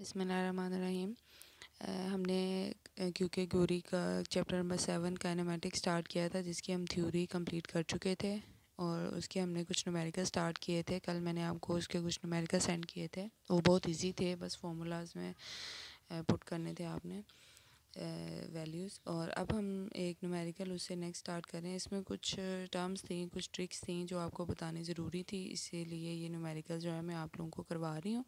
रहीम हमने क्योंकि गोरी का chapter number seven kinematic start किया था जिसकी हम थ्योरी कंप्लीट कर चुके थे और उसके हमने कुछ नुमेरिकल स्टार्ट किए थे कल मैंने आपको उसके कुछ नुमेरिकल सेंड किए थे वो बहुत इजी थे बस फॉर्मूलाज में पुट करने थे आपने वैल्यूज़ और अब हम एक नुमेरिकल उससे नेक्स्ट स्टार्ट कर रहे हैं इसमें कुछ टर्म्स थी कुछ ट्रिक्स थी जो आपको बतानी ज़रूरी थी इसीलिए ये नुमेरिकल जो है मैं आप लोगों को करवा रही हूँ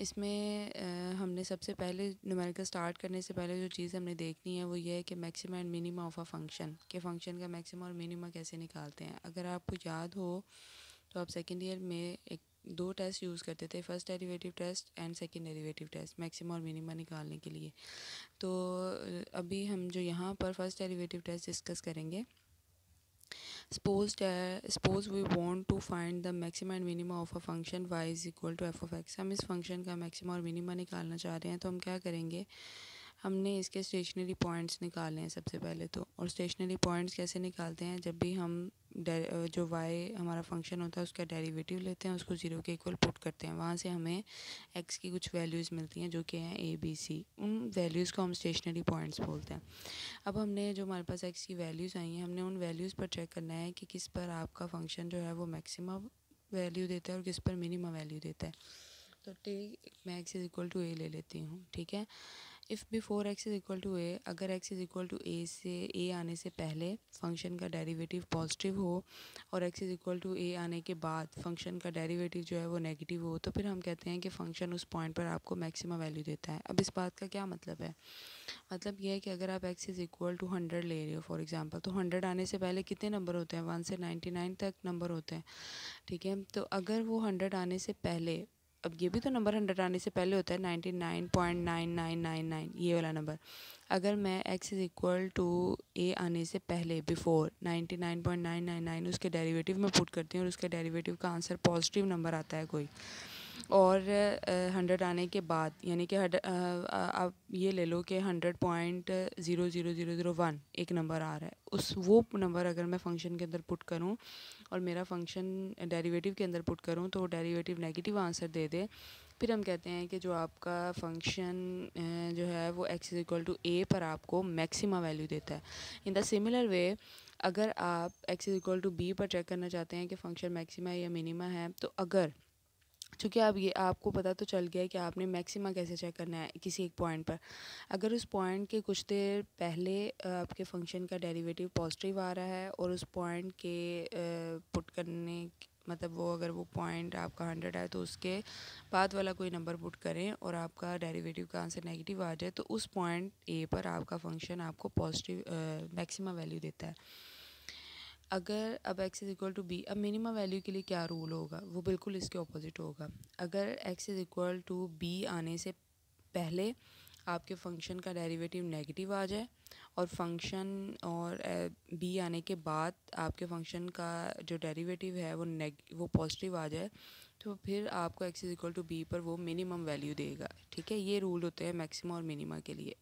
इसमें हमने सबसे पहले नुमेरिकल स्टार्ट करने से पहले जो चीज़ हमने देखनी है वो ये है कि maxima and minima of a function के फंक्शन का मैक्सिमा और मिनिमा कैसे निकालते हैं अगर आपको याद हो तो आप सेकेंड ईयर में एक दो टेस्ट यूज़ करते थे first derivative test and second derivative test maxima और मिनिमा निकालने के लिए तो अभी हम जो यहाँ पर फर्स्ट डेरिवेटिव टेस्ट डिस्कस करेंगे Suppose, uh, suppose we want to find the maximum and minimum of a function y is equal to f of x. हम इस function का maximum और minimum निकालना चाह रहे हैं तो हम क्या करेंगे हमने इसके स्टेशनरी पॉइंट्स निकाले हैं सबसे पहले तो और स्टेशनरी पॉइंट्स कैसे निकालते हैं जब भी हम जो वाई हमारा फंक्शन होता है उसका डेरिवेटिव लेते हैं उसको ज़ीरो के इक्वल पुट करते हैं वहाँ से हमें एक्स की कुछ वैल्यूज़ मिलती हैं जो कि हैं ए बी सी उन वैल्यूज़ को हम स्टेशनरी पॉइंट्स बोलते हैं अब हमने जो हमारे पास एक्स की वैल्यूज़ आई हैं हमने उन वैल्यूज़ पर चेक करना है कि किस पर आपका फंक्शन जो है वो मैक्सिमम वैल्यू देता है और किस पर मिनिमम वैल्यू देता है तो t max is equal to a ले लेती हूँ ठीक है if before x is equal to a अगर x is equal to a से ए आने से पहले फंक्शन का डेरिवेटिव पॉजिटिव हो और x is equal to a आने के बाद फंक्शन का डेरिवेटिव जो है वो नेगेटिव हो तो फिर हम कहते हैं कि फंक्शन उस पॉइंट पर आपको मैक्सिमम वैल्यू देता है अब इस बात का क्या मतलब है मतलब यह है कि अगर आप x is equal to hundred ले रहे हो फॉर एग्जाम्पल तो हंड्रेड आने से पहले कितने नंबर होते हैं वन से नाइन्टी नाइन तक नंबर होते हैं ठीक है तो अगर वो हंड्रेड आने से पहले अब ये भी तो नंबर हंड्रेड आने से पहले होता है ninety nine point nine nine nine nine ये वाला नंबर अगर मैं x is equal to a आने से पहले before ninety nine point nine nine nine उसके डेरिवेटिव में पुट करती हूँ और उसके डेरिवेटिव का आंसर पॉजिटिव नंबर आता है कोई और हंड्रेड आने के बाद यानी कि आप ये ले लो कि hundred point zero zero zero zero one एक नंबर आ रहा है उस वो नंबर अगर मैं फ़ंक्शन के अंदर पुट करूँ और मेरा फंक्शन डेरिवेटिव के अंदर पुट करूँ तो डेरीवेटिव नेगेटिव आंसर दे दे फिर हम कहते हैं कि जो आपका फंक्शन जो है वो x is equal to a पर आपको मैक्सिमा वैल्यू देता है इन द सिमिलर वे अगर आप x is equal to b पर चेक करना चाहते हैं कि फंक्शन मैक्सिमा या मिनिमा है तो अगर चूँकि अब ये आपको पता तो चल गया है कि आपने मैक्सिमा कैसे चेक करना है किसी एक पॉइंट पर अगर उस पॉइंट के कुछ देर पहले आपके फंक्शन का डेरिवेटिव पॉजिटिव आ रहा है और उस पॉइंट के पुट करने मतलब वो अगर वो पॉइंट आपका हंड्रेड है तो उसके बाद वाला कोई नंबर पुट करें और आपका डेरिवेटिव का आंसर नेगेटिव आ जाए तो उस पॉइंट ए पर आपका फंक्शन आपको पॉजिटिव मैक्सिमा वैल्यू देता है अगर अब x is equal to b अब मिनिमम वैल्यू के लिए क्या रूल होगा वो बिल्कुल इसके ऑपोजिट होगा अगर x is equal to b आने से पहले आपके फंक्शन का डेरिवेटिव नेगेटिव आ जाए और फंक्शन और बी आने के बाद आपके फंक्शन का जो डेरिवेटिव है वो नेग वो पॉजिटिव आ जाए तो फिर आपको x is equal to b पर वो मिनिमम वैल्यू देगा ठीक है ये रूल होते हैं मैक्सिमा और मिनिमा के लिए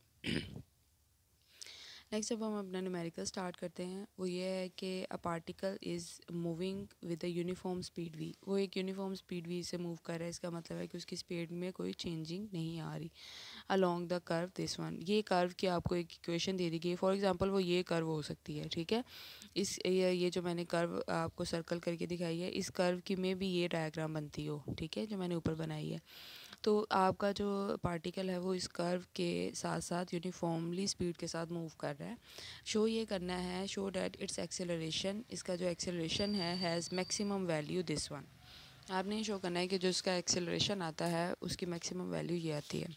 नेक्स्ट जब हम अपना न्यूमेरिकल स्टार्ट करते हैं वो ये है कि a particle is moving with a uniform speed v वो एक यूनिफॉर्म स्पीड वी से मूव कर रहा है इसका मतलब है कि उसकी स्पीड में कोई चेंजिंग नहीं आ रही along the curve this one ये कर्व की आपको एक इक्वेशन दे दी गई फॉर एग्जाम्पल वो ये कर्व हो सकती है ठीक है इस ये जो मैंने कर्व आपको सर्कल करके दिखाई है इस कर्व की में भी ये डायग्राम बनती हो ठीक है जो मैंने ऊपर बनाई है तो आपका जो पार्टिकल है वो इस कर्व के साथ साथ यूनिफॉर्मली स्पीड के साथ मूव कर रहा है शो ये करना है शो डैट इट्स एक्सेलरेशन इसका जो एक्सेलरेशन है has maximum value this one आपने शो करना है कि जो इसका एक्सेलरेशन आता है उसकी मैक्सिमम वैल्यू ये आती है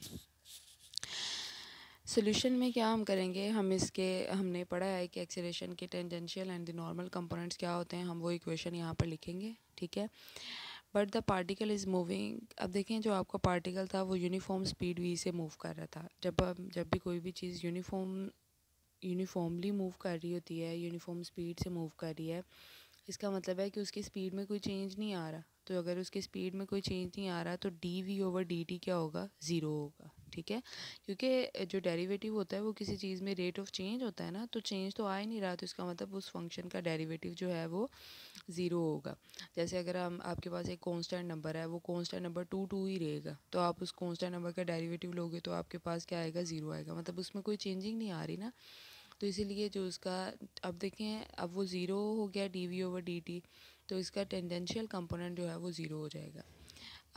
सोल्यूशन में क्या हम करेंगे हम इसके हमने पढ़ा है कि एक्सेलेशन के tangential and the normal components क्या होते हैं हम वो इक्वेशन यहाँ पर लिखेंगे ठीक है but the particle is moving अब देखें जो आपका पार्टिकल था वो यूनिफॉर्म स्पीड वी से मूव कर रहा था जब जब भी कोई भी चीज़ यूनिफॉर्म यूनिफॉर्मली मूव कर रही होती है यूनिफॉर्म स्पीड से मूव कर रही है इसका मतलब है कि उसकी स्पीड में कोई चेंज नहीं आ रहा तो अगर उसकी स्पीड में कोई चेंज नहीं आ रहा तो d v over d t क्या होगा ज़ीरो होगा ठीक है क्योंकि जो डेरिवेटिव होता है वो किसी चीज़ में रेट ऑफ चेंज होता है ना तो चेंज तो आ ही नहीं रहा तो इसका मतलब उस फंक्शन का डेरिवेटिव जो है वो ज़ीरो होगा जैसे अगर हम आपके पास एक कॉन्स्टेंट नंबर है वो कॉन्स्टेंट नंबर टू टू ही रहेगा तो आप उस कॉन्स्टेंट नंबर का डेरीवेटिव लोगे तो आपके पास क्या आएगा ज़ीरो आएगा मतलब उसमें कोई चेंजिंग नहीं आ रही ना तो इसीलिए जो उसका अब देखें अब वो ज़ीरो हो गया d v over d t तो इसका टेंडेंशियल कंपोनेंट जो है वो ज़ीरो हो जाएगा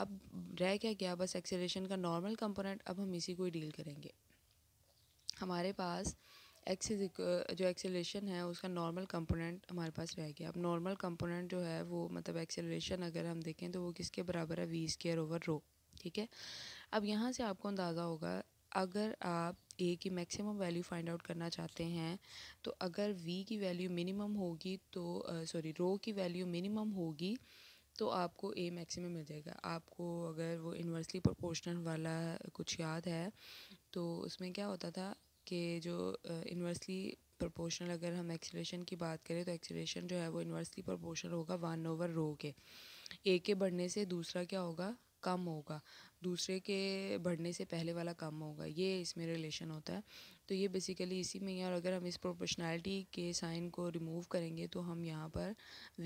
अब रह क्या गया बस एक्सेलेशन का नॉर्मल कंपोनेंट अब हम इसी को ही डील करेंगे हमारे पास एक्स जो एक्सेलेशन है उसका नॉर्मल कंपोनेंट हमारे पास रह गया अब नॉर्मल कंपोनेंट जो है वो मतलब एक्सेलेशन अगर हम देखें तो वो किसके बराबर है वी स्केयर ओवर रो ठीक है अब यहाँ से आपको अंदाज़ा होगा अगर आप ए की मैक्सिमम वैल्यू फाइंड आउट करना चाहते हैं तो अगर वी की वैल्यू मिनिमम होगी तो सॉरी रो की वैल्यू मिनिमम होगी तो आपको ए मैक्सिमम मिल जाएगा आपको अगर वो इन्वर्सली प्रोपोर्शनल वाला कुछ याद है तो उसमें क्या होता था कि जो इन्वर्सली प्रोपोर्शनल अगर हम एक्सीलेशन की बात करें तो एक्सीलेशन जो है वो इन्वर्सली प्रोपोर्शनल होगा वन ओवर रो के ए के बढ़ने से दूसरा क्या होगा कम होगा दूसरे के बढ़ने से पहले वाला कम होगा ये इसमें रिलेशन होता है तो ये बेसिकली इसी में है और अगर हम इस प्रोपोर्शनैलिटी के साइन को रिमूव करेंगे तो हम यहाँ पर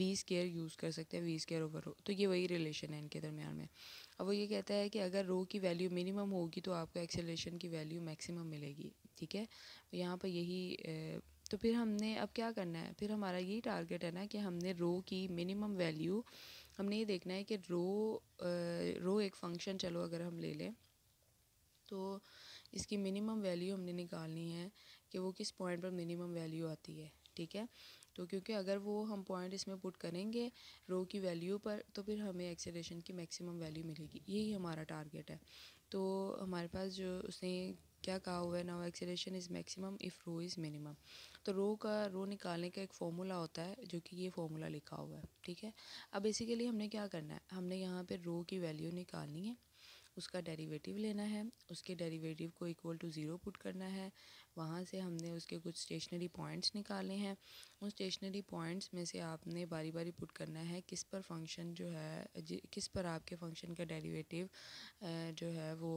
वी स्केयर यूज़ कर सकते हैं वी स्केयर ओवर रो तो ये वही रिलेशन है इनके दरमियान में अब वो ये कहता है कि अगर रो की वैल्यू मिनिमम होगी तो आपको एक्सेलेशन की वैल्यू मैक्सिमम मिलेगी ठीक है तो यहाँ पर यही तो फिर हमने अब क्या करना है फिर हमारा यही टारगेट है ना कि हमने रो की मिनिमम वैल्यू हमने ये देखना है कि रो रो एक फंक्शन चलो अगर हम ले लें तो इसकी मिनिमम वैल्यू हमने निकालनी है कि वो किस पॉइंट पर मिनिमम वैल्यू आती है ठीक है तो क्योंकि अगर वो हम पॉइंट इसमें पुट करेंगे रो की वैल्यू पर तो फिर हमें एक्सेलेशन की मैक्सिमम वैल्यू मिलेगी यही हमारा टारगेट है तो हमारे पास जो उसने क्या कहा हुआ है now acceleration is maximum if rho is minimum तो रो का रो निकालने का एक फॉर्मूला होता है जो कि ये फॉर्मूला लिखा हुआ है ठीक है अब बेसिकली हमने क्या करना है हमने यहाँ पे रो की वैल्यू निकालनी है उसका डेरिवेटिव लेना है उसके डेरिवेटिव को इक्वल टू ज़ीरो पुट करना है वहाँ से हमने उसके कुछ स्टेशनरी पॉइंट्स निकाले हैं उन स्टेशनरी पॉइंट्स में से आपने बारी बारी पुट करना है किस पर फंक्शन जो है किस पर आपके फंक्शन का डेरिवेटिव जो है वो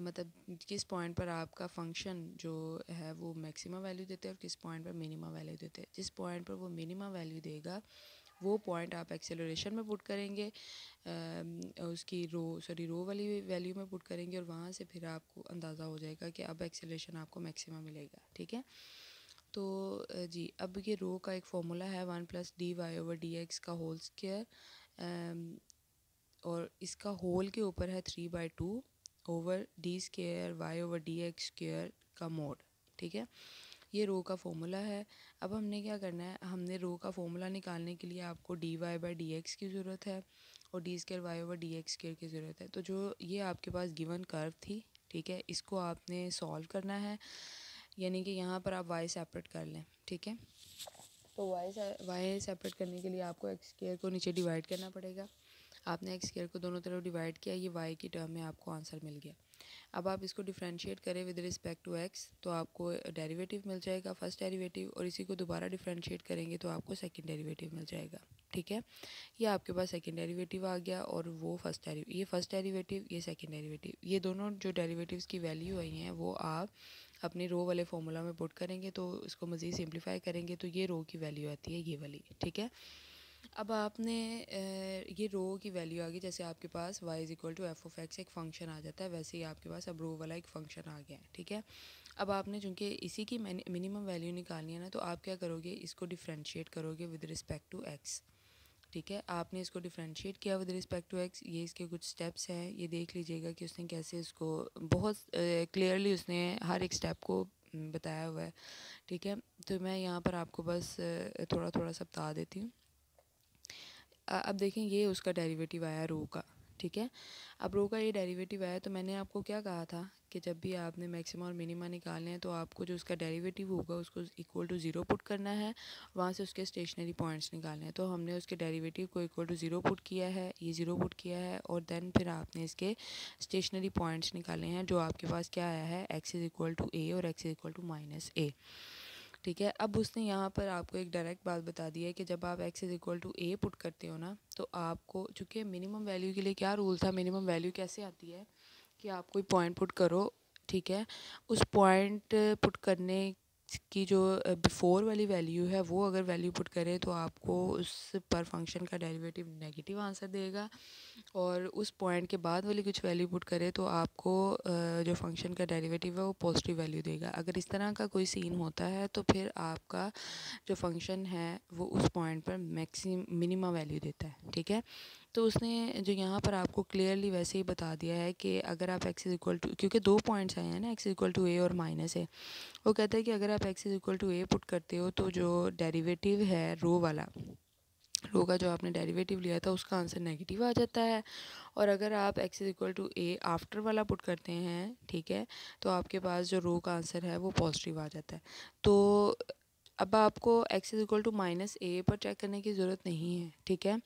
मतलब किस पॉइंट पर आपका फंक्शन जो है वो मैक्सिमम वैल्यू देते हैं और किस पॉइंट पर मिनिमम वैल्यू देते हैं जिस पॉइंट पर वो मिनिमम वैल्यू देगा वो पॉइंट आप एक्सेलरेशन में पुट करेंगे आ, उसकी रो सॉरी रो वाली वैल्यू में पुट करेंगे और वहाँ से फिर आपको अंदाज़ा हो जाएगा कि अब एक्सेलरेशन आपको मैक्सिमम मिलेगा ठीक है तो जी अब ये रो का एक फॉर्मूला है one plus d y over d x का होल स्केयर और इसका होल के ऊपर है three by two over d square y over d x square का मोड ठीक है ये रो का फॉर्मूला है अब हमने क्या करना है हमने रो का फॉर्मूला निकालने के लिए आपको d y by d x की ज़रूरत है और d square y over d x square की ज़रूरत है तो जो ये आपके पास गिवन कर्व थी ठीक है इसको आपने सॉल्व करना है यानी कि यहाँ पर आप वाई सेपरेट कर लें ठीक है तो वाई वाई सेपरेट करने के लिए आपको एक्स स्केयर को नीचे डिवाइड करना पड़ेगा आपने एक्स स्केयर को दोनों तरफ डिवाइड किया ये वाई की टर्म में आपको आंसर मिल गया अब आप इसको डिफ्रेंशिएट करें विद रिस्पेक्ट टू एक्स तो आपको डेरिवेटिव मिल जाएगा फर्स्ट डेरिवेटिव और इसी को दोबारा डिफ्रेंशिएट करेंगे तो आपको सेकेंड डेरिवेटिव मिल जाएगा ठीक है ये आपके पास सेकेंड डेरिवेटिव आ गया और वो फर्स्ट डेरिवेटिव ये फर्स्ट डेरिवेटिव ये सेकेंड डेरिवेटिव ये दोनों जो डेरीवेटिवस की वैल्यू आई हैं वो आप अपने रो वाले फॉर्मूला में पुट करेंगे तो इसको मज़ीद सिंप्लीफाई करेंगे तो ये रो की वैल्यू आती है ये वाली ठीक है अब आपने ये रो की वैल्यू आ गई जैसे आपके पास y is equal to f of x एक फ़ंक्शन आ जाता है वैसे ही आपके पास अब रो वाला एक फ़ंक्शन आ गया है ठीक है अब आपने चूँकि इसी की मिनिमम वैल्यू निकालनी है ना तो आप क्या करोगे इसको डिफ्रेंशिएट करोगे विद रिस्पेक्ट टू एक्स ठीक है आपने इसको डिफ्रेंशिएट किया विद रिस्पेक्ट टू एक्स ये इसके कुछ स्टेप्स हैं ये देख लीजिएगा कि उसने कैसे इसको बहुत क्लियरली uh, उसने हर एक स्टेप को बताया हुआ है ठीक है तो मैं यहाँ पर आपको बस थोड़ा थोड़ा सा बता देती हूँ अब देखें ये उसका डेरिवेटिव आया रो का ठीक है अब रो का ये डेरिवेटिव आया तो मैंने आपको क्या कहा था कि जब भी आपने मैक्सिमम और मिनिमा निकालने हैं तो आपको जो उसका डेरिवेटिव होगा उसको इक्वल टू ज़ीरो पुट करना है वहाँ से उसके स्टेशनरी पॉइंट्स निकालने हैं तो हमने उसके डेरिवेटिव को इक्वल टू ज़ीरो पुट किया है ये ज़ीरो पुट किया है और देन फिर आपने इसके स्टेशनरी पॉइंट्स निकाले हैं जो आपके पास क्या आया है x is equal to a और x is equal to minus a ठीक है अब उसने यहाँ पर आपको एक डायरेक्ट बात बता दी है कि जब आप x is equal to a put करते हो ना तो आपको चूँकि मिनिमम वैल्यू के लिए क्या रूल था मिनिमम वैल्यू कैसे आती है कि आप कोई पॉइंट पुट करो ठीक है उस पॉइंट पुट करने की जो बिफ़ोर वाली वैल्यू है वो अगर वैल्यू पुट करें तो आपको उस पर फंक्शन का डेरिवेटिव नेगेटिव आंसर देगा और उस पॉइंट के बाद वाली कुछ वैल्यू पुट करें तो आपको जो फंक्शन का डेरिवेटिव है वो पॉजिटिव वैल्यू देगा अगर इस तरह का कोई सीन होता है तो फिर आपका जो फंक्शन है वो उस पॉइंट पर मैक्सिम मिनिमा वैल्यू देता है ठीक है तो उसने जो यहाँ पर आपको क्लियरली वैसे ही बता दिया है कि अगर आप एक्स इज इक्वल टू क्योंकि दो पॉइंट्स आए हैं ना x is equal to a और माइनस ए वो कहता है कि अगर आप x is equal to a put करते हो तो जो डेरिवेटिव है रो वाला रो का जो आपने डेरिवेटिव लिया था उसका आंसर नेगेटिव आ जाता है और अगर आप x is equal to a after वाला पुट करते हैं ठीक है तो आपके पास जो रो का आंसर है वो पॉजिटिव आ जाता है तो अब आपको x is equal to minus a पर चेक करने की ज़रूरत नहीं है ठीक है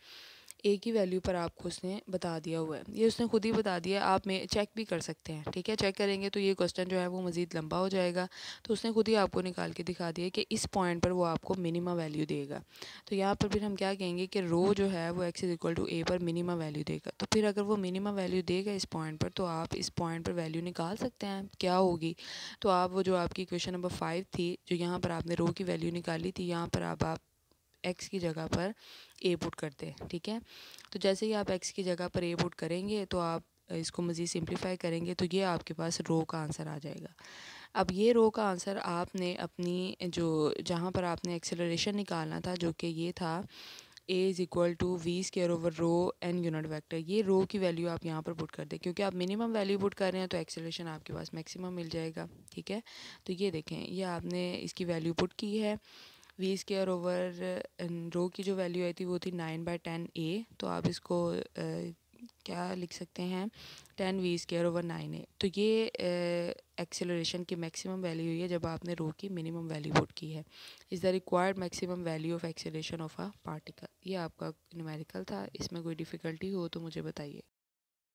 एक ही वैल्यू पर आपको उसने बता दिया हुआ है ये उसने खुद ही बता दिया आप में चेक भी कर सकते हैं ठीक है चेक करेंगे तो ये क्वेश्चन जो है वो मज़ीद लंबा हो जाएगा तो उसने खुद ही आपको निकाल के दिखा दिया कि इस पॉइंट पर वो आपको मिनिमा वैल्यू देगा तो यहाँ पर फिर हम क्या कहेंगे कि रो जो है वो x is equal to a पर मिनिमा वैल्यू देगा तो फिर अगर वो मिनिमा वैल्यू देगा इस पॉइंट पर तो आप इस पॉइंट पर वैल्यू निकाल सकते हैं क्या होगी तो आप वो जो आपकी क्वेश्चन नंबर फाइव थी जो यहाँ पर आपने रो की वैल्यू निकाली थी यहाँ पर आप एक्स की जगह पर ए पुट करते हैं ठीक है तो जैसे ही आप एक्स की जगह पर ए पुट करेंगे तो आप इसको मज़ीद सिंप्लीफाई करेंगे तो ये आपके पास रो का आंसर आ जाएगा अब ये रो का आंसर आपने अपनी जो जहाँ पर आपने एक्सेलरेशन निकालना था जो कि ये था a is equal to v square over rho n unit vector ये रो की वैल्यू आप यहाँ पर पुट कर दें क्योंकि आप मिनिमम वैल्यू पुट कर रहे हैं तो एक्सेलेशन आपके पास मैक्सिमम मिल जाएगा ठीक है तो ये देखें ये आपने इसकी वैल्यू पुट की है वी स्केयर ओवर रो की जो वैल्यू आई थी वो थी नाइन बाई टेन ए तो आप इसको आ, uh, क्या लिख सकते हैं ten v square over nine a तो ये एक्सेलरेशन uh, की मैक्सिमम वैल्यू हुई है जब आपने रो की मिनिमम वैल्यू पुट की है is the required maximum value of acceleration of a particle ये आपका न्यूमेरिकल था इसमें कोई डिफ़िकल्टी हो तो मुझे बताइए